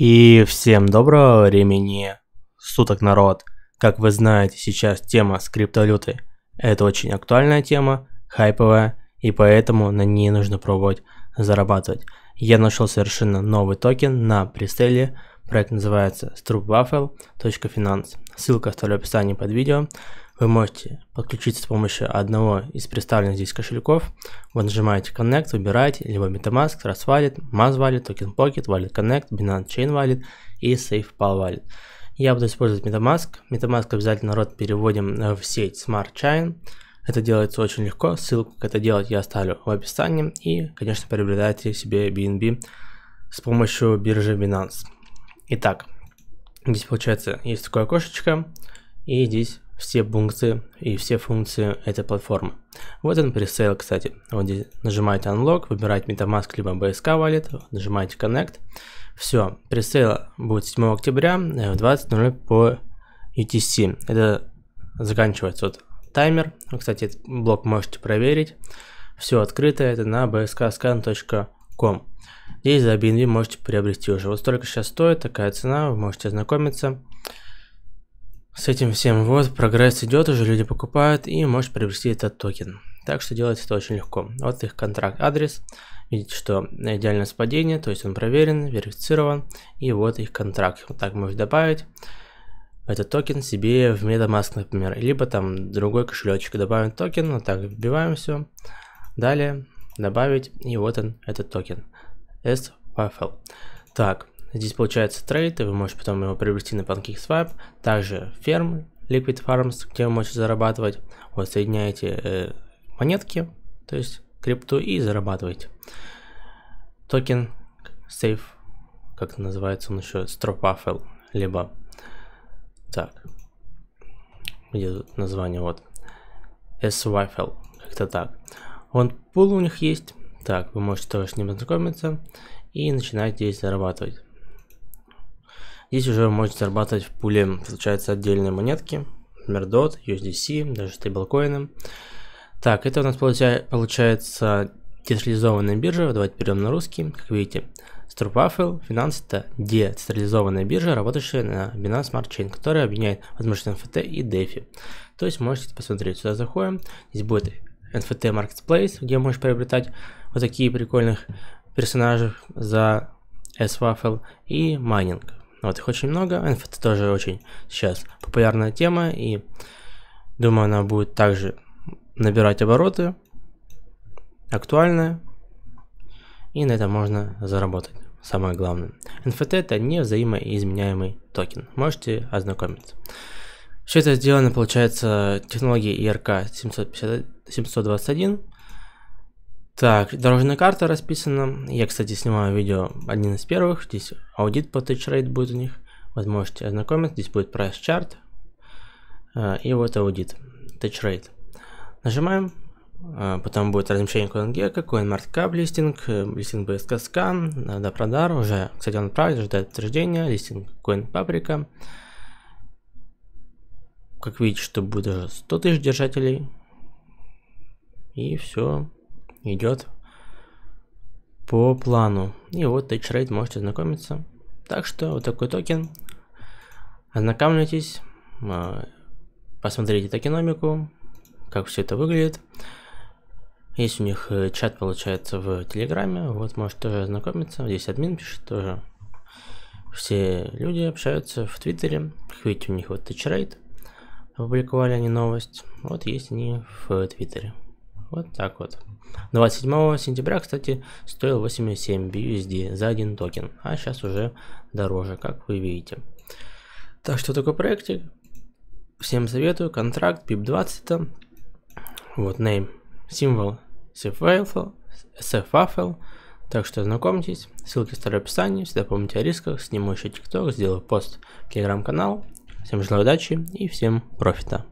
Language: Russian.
И всем доброго времени суток, народ. Как вы знаете, сейчас тема с криптовалютой – это очень актуальная тема, хайповая, и поэтому на ней нужно пробовать зарабатывать. Я нашел совершенно новый токен на пристеле. проект называется stroopwaffle.finance. Ссылка оставлю в описании под видео вы можете подключиться с помощью одного из представленных здесь кошельков. Вы нажимаете Connect, выбираете либо MetaMask, Trust Wallet, Maz Wallet, Token Pocket, Wallet Connect, Binance Chain Wallet и SafePal Wallet. Я буду использовать MetaMask. MetaMask обязательно рот переводим э, в сеть Smart Chain. Это делается очень легко. Ссылку, как это делать, я оставлю в описании. И, конечно, приобретайте себе BNB с помощью биржи Binance. Итак, здесь получается есть такое окошечко. И здесь все пункты и все функции этой платформы. Вот он пресейл, кстати. Вот здесь нажимаете Unlock, выбираете MetaMask либо BSK Wallet, нажимаете Connect. Все, пресейл будет 7 октября э, в 20.00 по UTC. Это заканчивается вот таймер. Ну, кстати, этот блок можете проверить. Все открыто, это на bskscan.com. Здесь за BNB можете приобрести уже. Вот столько сейчас стоит, такая цена, вы можете ознакомиться. С этим всем вот прогресс идет, уже люди покупают и можешь приобрести этот токен. Так что делать это очень легко. Вот их контракт адрес. Видите, что идеальное совпадение, то есть он проверен, верифицирован. И вот их контракт. Вот так можешь добавить этот токен себе в MetaMask, например. Либо там другой кошелечек. Добавим токен, вот так вбиваем все. Далее добавить, и вот он, этот токен. S-Waffle. Так, Здесь получается трейд, и вы можете потом его приобрести на PancakeSwap. Также ферм Liquid Farms, где вы можете зарабатывать. Вот соединяете э, монетки, то есть крипту, и зарабатываете. Токен Safe, как это называется, он еще Stropafel, либо так, где тут название, вот, SWAFL, как-то так. Вон пул у них есть, так, вы можете тоже с ним ознакомиться и начинать здесь зарабатывать. Здесь уже можете зарабатывать в пуле, получается, отдельные монетки, например, DOT, USDC, даже стейблкоины. Так, это у нас получа получается децентрализованная биржа, давайте перейдем на русский, как видите. Струпафел Finance это децентрализованная биржа, работающая на Binance Smart Chain, которая объединяет возможности NFT и DeFi. То есть можете посмотреть, сюда заходим, здесь будет NFT Marketplace, где можешь приобретать вот такие прикольных персонажей за s и майнинг. Вот их очень много. NFT тоже очень сейчас популярная тема. И думаю, она будет также набирать обороты. Актуальная. И на этом можно заработать. Самое главное. NFT это не взаимоизменяемый токен. Можете ознакомиться. Все это сделано, получается, технологией ERK 750, 721 так, дорожная карта расписана. Я, кстати, снимаю видео один из первых. Здесь аудит по тейчрейт будет у них. Вы можете ознакомиться. Здесь будет прайс-чарт. Э, и вот аудит. Тейчрейт. Нажимаем. Э, потом будет размещение CoinGecko, CoinMarketCap листинг, э, листинг BSK надо продар, уже, кстати, он отправит, ждет подтверждения, листинг CoinPaprika. Как видите, что будет уже 100 тысяч держателей. И все, идет по плану. И вот TechRate можете знакомиться. Так что вот такой токен. Ознакомьтесь, а, посмотрите токеномику, как все это выглядит. Есть у них э, чат, получается, в Телеграме. Вот, можете тоже ознакомиться. Здесь админ пишет тоже. Все люди общаются в Твиттере. видите, у них вот TechRate. Опубликовали они новость. Вот есть они в Твиттере. Вот так вот. 27 сентября, кстати, стоил 87 BUSD за один токен, а сейчас уже дороже, как вы видите. Так что такой проектик. Всем советую. Контракт PIP20. Вот name, символ SFAFL, SFAFL. Так что знакомьтесь, ссылки старое описание, всегда помните о рисках, сниму еще тикток, сделаю пост в телеграм-канал. Всем желаю удачи и всем профита.